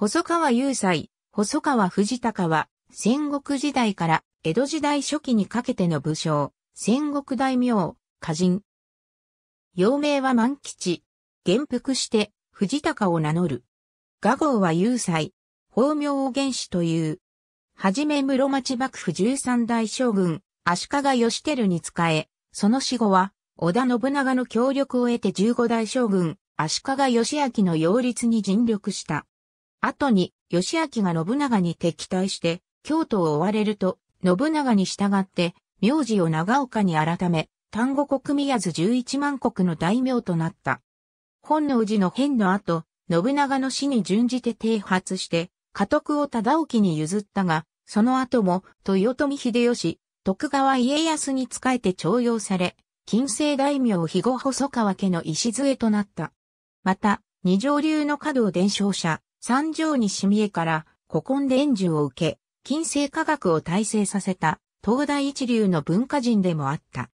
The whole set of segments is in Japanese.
細川雄斎、細川藤高は、戦国時代から江戸時代初期にかけての武将、戦国大名、歌人。幼名は万吉。元服して、藤高を名乗る。画号は雄斎。法名を原始という。はじめ室町幕府十三代将軍、足利義輝に仕え、その死後は、織田信長の協力を得て十五代将軍、足利義明の擁立に尽力した。後に、義明が信長に敵対して、京都を追われると、信長に従って、名字を長岡に改め、丹後国宮津十一万国の大名となった。本能寺の変の後、信長の死に準じて停発して、家督を忠興に譲ったが、その後も、豊臣秀吉、徳川家康に仕えて徴用され、近世大名肥後細川家の礎となった。また、二条流の角を伝承者、三条西三重から古今伝授を受け、近世科学を体制させた東大一流の文化人でもあった。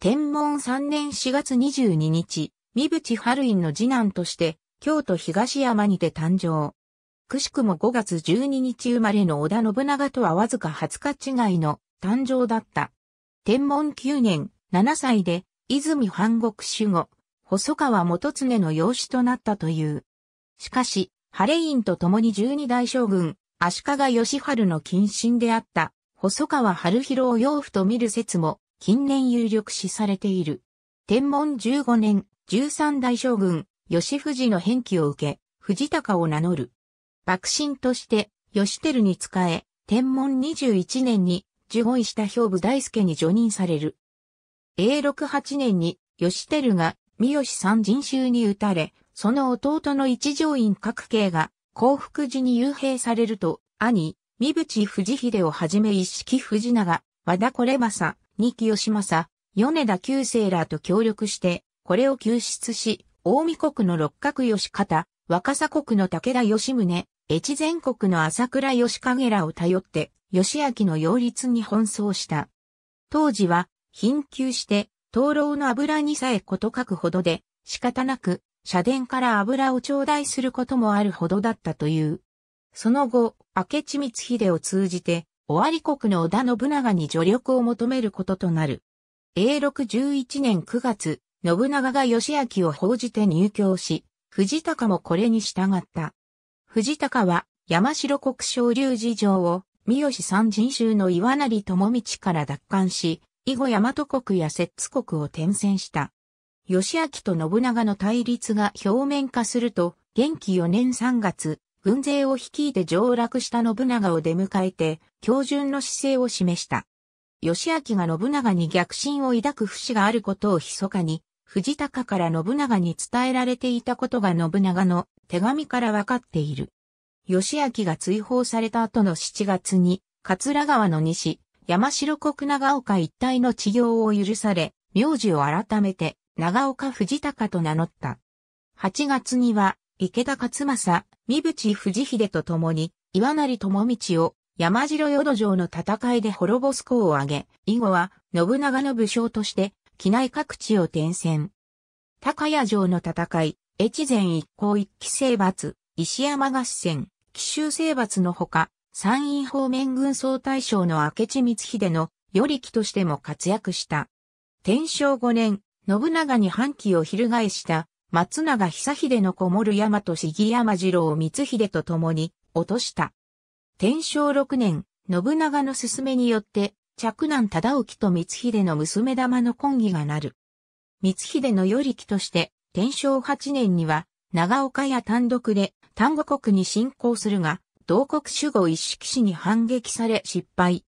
天文3年4月22日、三淵春院の次男として、京都東山にて誕生。くしくも5月12日生まれの織田信長とはわずか20日違いの誕生だった。天文9年、7歳で、泉半国守護、細川元常の養子となったという。しかし、ハレインと共に十二代将軍、足利義春の近親であった、細川春広を養父と見る説も、近年有力視されている。天文十五年、十三代将軍、吉藤の返記を受け、藤高を名乗る。幕臣として、吉輝に仕え、天文二十一年に、受護した兵部大輔に除任される。永禄8年に、吉輝が、三好三人衆に打たれ、その弟の一条院各系が幸福寺に幽閉されると、兄、三淵藤秀をはじめ一式藤永、和田これまさ、二木義政、米田九世らと協力して、これを救出し、大見国の六角義方、若狭国の武田義宗、越前国の朝倉義景らを頼って、義明の擁立に奔走した。当時は、貧窮して、灯籠の油にさえこと書くほどで、仕方なく、社殿から油を頂戴することもあるほどだったという。その後、明智光秀を通じて、尾張国の織田信長に助力を求めることとなる。永禄11年9月、信長が義明を報じて入居し、藤高もこれに従った。藤高は、山城国小竜寺城を、三好三人衆の岩成智道から奪還し、以後大和国や摂津国を転戦した。義明と信長の対立が表面化すると、元気4年3月、軍勢を率いて上落した信長を出迎えて、教順の姿勢を示した。義明が信長に逆心を抱く節があることを密かに、藤高から信長に伝えられていたことが信長の手紙からわかっている。義明が追放された後の7月に、桂川の西、山城国長岡一帯の治療を許され、名字を改めて、長岡藤高と名乗った。8月には、池田勝政、三淵藤秀と共に、岩成智道を山城淀城の戦いで滅ぼす功を挙げ、以後は信長の武将として、機内各地を転戦。高谷城の戦い、越前一向一期征伐、石山合戦、奇襲征伐のほか、山陰方面軍総大将の明智光秀の、与りとしても活躍した。天正5年、信長に反旗を翻した松永久秀の子守山と杉山次郎光秀と共に落とした。天正6年、信長の勧めによって、嫡男忠興と光秀の娘玉の婚儀がなる。光秀の与力として、天正8年には、長岡や単独で、丹後国に侵攻するが、同国守護一色氏に反撃され失敗。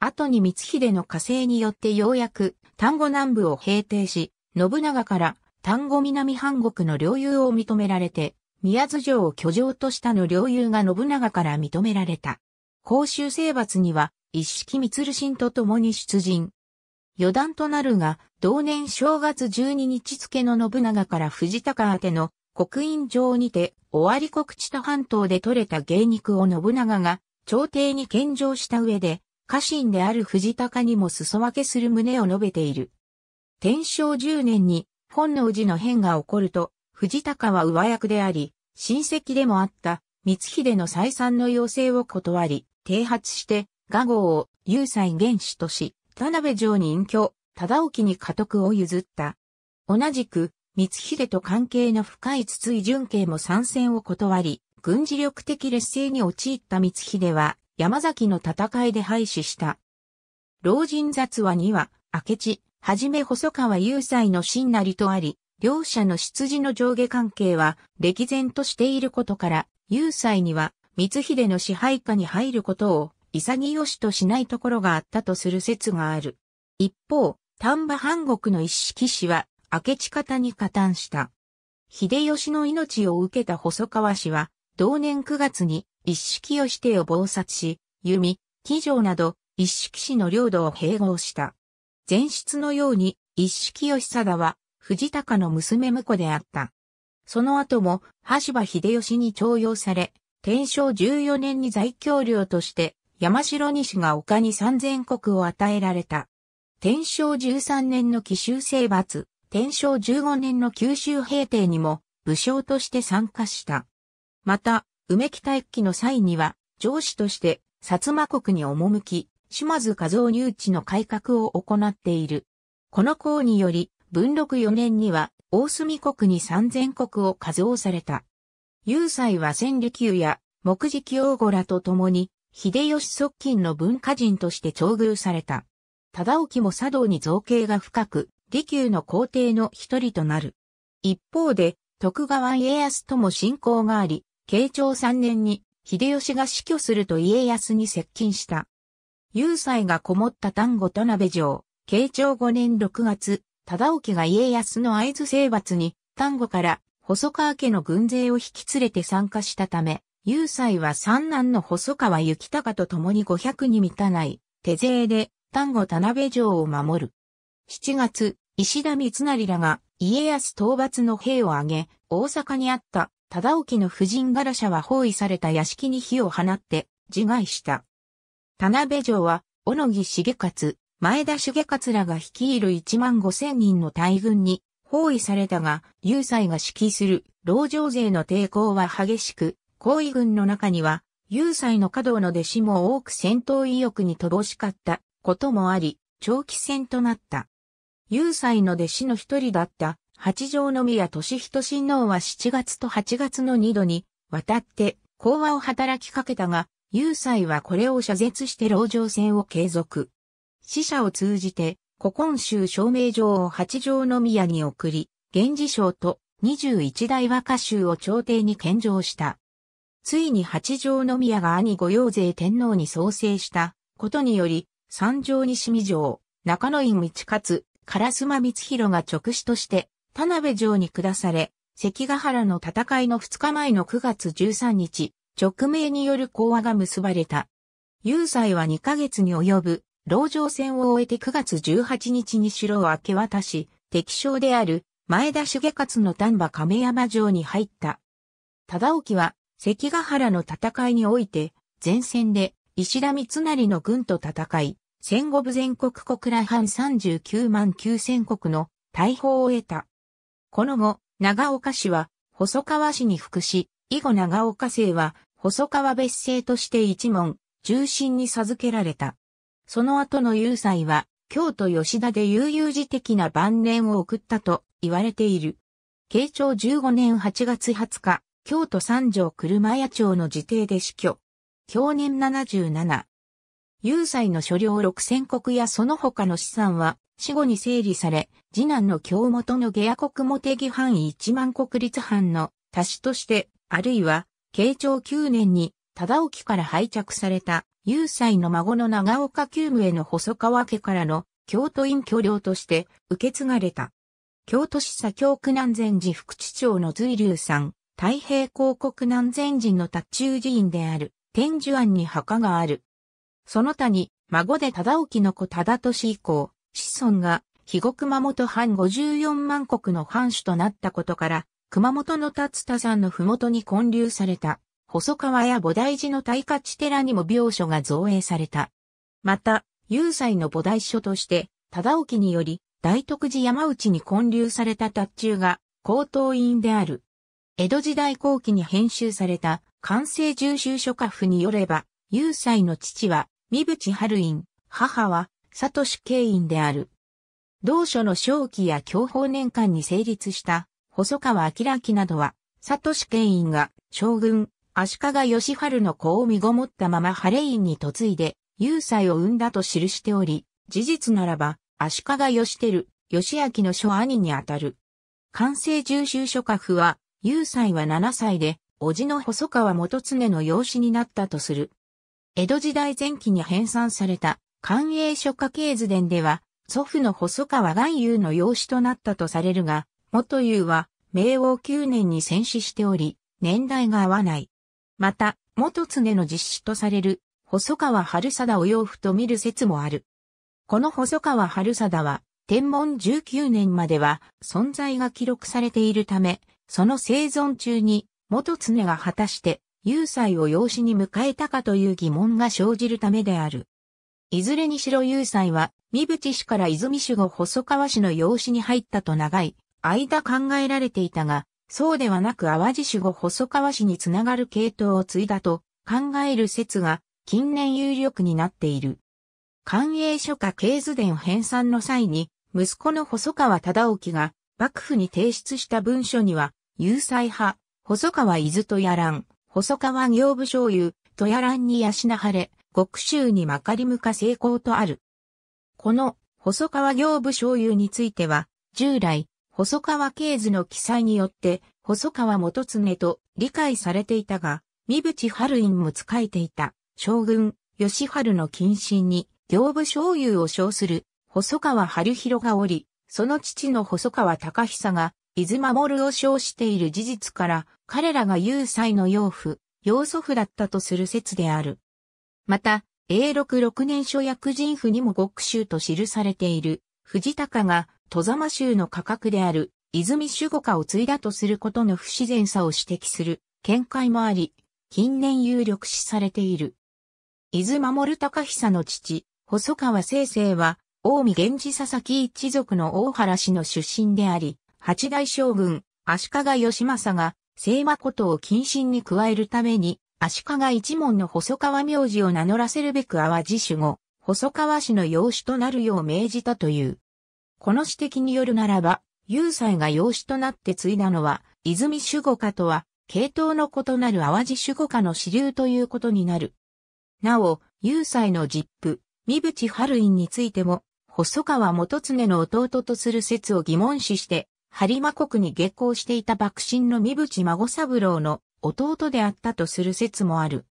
後に光秀の火星によってようやく、丹後南部を平定し、信長から丹後南半国の領有を認められて、宮津城を居城としたの領有が信長から認められた。公衆征伐には、一式光神と共に出陣。余談となるが、同年正月12日付の信長から藤高宛ての国印城にて、尾張国地と半島で取れた芸肉を信長が、朝廷に献上した上で、家臣である藤高にも裾分けする旨を述べている。天正10年に本能寺の変が起こると、藤高は上役であり、親戚でもあった光秀の再三の要請を断り、提発して、画号を有罪元首とし、田辺城に隠居、忠興に家督を譲った。同じく、光秀と関係の深い筒井純慶も参戦を断り、軍事力的劣勢に陥った光秀は、山崎の戦いで廃止した。老人雑話には、明智、はじめ細川雄斎の真なりとあり、両者の出自の上下関係は歴然としていることから、雄斎には光秀の支配下に入ることを潔しとしないところがあったとする説がある。一方、丹波半国の一式氏は明智方に加担した。秀吉の命を受けた細川氏は、同年9月に一式をしてを謀殺し、弓、騎乗など、一式氏の領土を併合した。前出のように、一式義貞は、藤高の娘婿であった。その後も、橋場秀吉に徴用され、天正14年に在京領として、山城西が丘に三千国を与えられた。天正13年の奇襲征伐、天正15年の九州平定にも、武将として参加した。また、梅北一揆の際には、上司として、薩摩国に赴き、島津和夫入地の改革を行っている。この項により、文禄4年には、大隅国に三千国を加増された。有才は千里宮や、木次王子らと共に、秀吉側近の文化人として徴遇された。忠興も茶道に造形が深く、利休の皇帝の一人となる。一方で、徳川家康とも親交があり、慶長3年に秀吉が死去すると家康に接近した。雄才がこもった丹後田辺城、慶長5年6月、忠興が家康の合図征伐に、丹後から細川家の軍勢を引き連れて参加したため、雄才は三男の細川行隆と共に500に満たない、手勢で丹後田辺城を守る。7月、石田三成らが家康討伐の兵を挙げ、大阪にあった忠興の婦人ガラシャは包囲された屋敷に火を放って自害した。田辺城は、小野木重勝、前田重勝らが率いる1万5千人の大軍に包囲されたが、雄才が指揮する老城勢の抵抗は激しく、後位軍の中には、雄才の稼働の弟子も多く戦闘意欲に乏しかったこともあり、長期戦となった。雄才の弟子の一人だった八条宮俊人親王は7月と8月の2度に、渡って、講和を働きかけたが、有才はこれを謝絶して牢城戦を継続。死者を通じて、古今州証明状を八条宮に送り、源氏賞と21代和歌集を朝廷に献上した。ついに八条宮が兄御用勢天皇に創生したことにより、三条西美城、中野院道勝、烏間光弘が直使として田辺城に下され、関ヶ原の戦いの2日前の9月13日、直命による講和が結ばれた。有罪は2ヶ月に及ぶ、牢城戦を終えて9月18日に城を明け渡し、敵将である前田重勝の丹波亀山城に入った。忠興は関ヶ原の戦いにおいて、前線で石田三成の軍と戦い、戦後部全国国来藩39万9000国の大砲を得た。この後、長岡市は、細川市に服し、以後長岡姓は、細川別姓として一門、重心に授けられた。その後の有罪は、京都吉田で悠々自適な晩年を送ったと言われている。慶長15年8月20日、京都三条車屋町の自邸で死去。去年77。有罪の所領6000国やその他の資産は、死後に整理され、次男の京本の下野国茂木藩一万国立藩の足しとして、あるいは、慶長9年に、忠興から拝着された、有才の孫の長岡久務への細川家からの京都院居領として受け継がれた。京都市左京区南禅寺副地長の随流さん、太平広告南禅寺の達中寺院である、天寿庵に墓がある。その他に、孫で忠興の子忠俊以降、子孫が、肥後熊本藩54万国の藩主となったことから、熊本の達田山の麓に建立された、細川や菩提寺の大価地寺にも廟書が造営された。また、有罪の菩提書として、忠興により、大徳寺山内に建立された達中が、高等院である。江戸時代後期に編集された、完成重修書家譜によれば、有罪の父は、三淵春院、母は、サトシ・ケイである。同書の正規や教法年間に成立した細川明などは、サトシ・ケイが将軍、足利義春の子を身ごもったままハレインに嫁いで、有才を生んだと記しており、事実ならば、足利義輝、義明の書兄にあたる。完成重修家府は、有才は7歳で、叔父の細川元常の養子になったとする。江戸時代前期に編纂された官営書家系図伝では、祖父の細川元遊の養子となったとされるが、元遊は、明王9年に戦死しており、年代が合わない。また、元常の実子とされる、細川春貞を養父と見る説もある。この細川春貞は、天文19年までは存在が記録されているため、その生存中に元常が果たして、有才を養子に迎えたかという疑問が生じるためである。いずれにしろ有斎は、三淵氏から泉氏後細川氏の養子に入ったと長い間考えられていたが、そうではなく淡路氏後細川氏につながる系統を継いだと考える説が近年有力になっている。官営書家経図伝編纂の際に、息子の細川忠興が幕府に提出した文書には、有才派、細川伊豆とやらん、細川行部醤油、とやらんに養われ、極州にまかりむか成功とある。この細川行部醤油については、従来、細川系図の記載によって、細川元常と理解されていたが、三淵春院も仕えていた、将軍、吉春の近親に、行部醤油を称する、細川春広がおり、その父の細川隆久が、伊豆守を称している事実から、彼らが有才の養父、養祖父だったとする説である。また、永禄六年初薬人府にも極州と記されている、藤高が、戸様州の価格である、泉守護家を継いだとすることの不自然さを指摘する、見解もあり、近年有力視されている。伊豆守高久の父、細川清生は、近江源氏佐々木一族の大原氏の出身であり、八代将軍、足利義政が、聖誠を謹慎に加えるために、足利一門の細川名字を名乗らせるべく淡路守護、細川氏の養子となるよう命じたという。この指摘によるならば、雄斎が養子となって継いだのは、泉守護家とは、系統の異なる淡路守護家の支流ということになる。なお、雄斎の実父、三淵春院についても、細川元常の弟とする説を疑問視して、播磨国に下校していた幕臣の三淵孫三郎の弟であったとする説もある。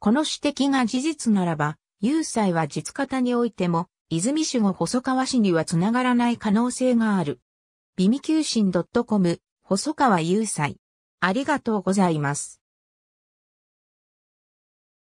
この指摘が事実ならば、有才は実方においても、泉守護細川氏にはつながらない可能性がある。微ミ求心 .com 細川有才。ありがとうございます。